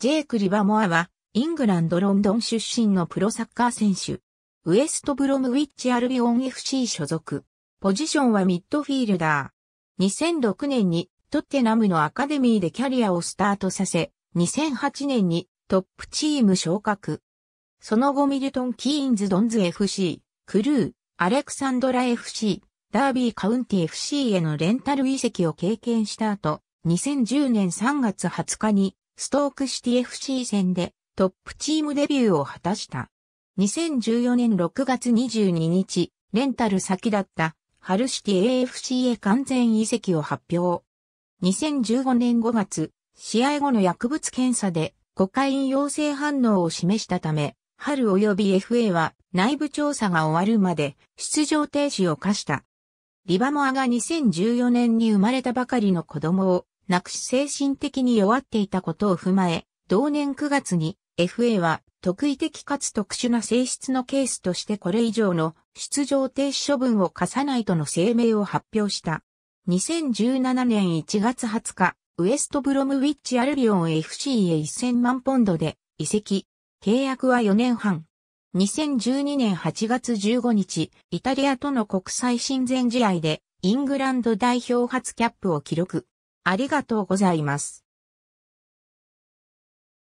ジェイク・リバモアは、イングランド・ロンドン出身のプロサッカー選手。ウエスト・ブロムウィッチ・アルビオン FC 所属。ポジションはミッドフィールダー。2006年にトッテナムのアカデミーでキャリアをスタートさせ、2008年にトップチーム昇格。その後ミルトン・キーンズ・ドンズ FC、クルー、アレクサンドラ FC、ダービー・カウンティ FC へのレンタル移籍を経験した後、2010年3月20日にストークシティ FC 戦でトップチームデビューを果たした。2014年6月22日、レンタル先だったハルシティ AFC へ完全移籍を発表。2015年5月、試合後の薬物検査でコカイン陽性反応を示したため、春及び FA は内部調査が終わるまで出場停止を課した。リバモアが2014年に生まれたばかりの子供をなくし精神的に弱っていたことを踏まえ、同年9月に FA は特異的かつ特殊な性質のケースとしてこれ以上の出場停止処分を課さないとの声明を発表した。2017年1月20日、ウエストブロムウィッチアルビオン FC へ1000万ポンドで移籍。契約は4年半。2012年8月15日、イタリアとの国際親善試合でイングランド代表初キャップを記録。ありがとうございます。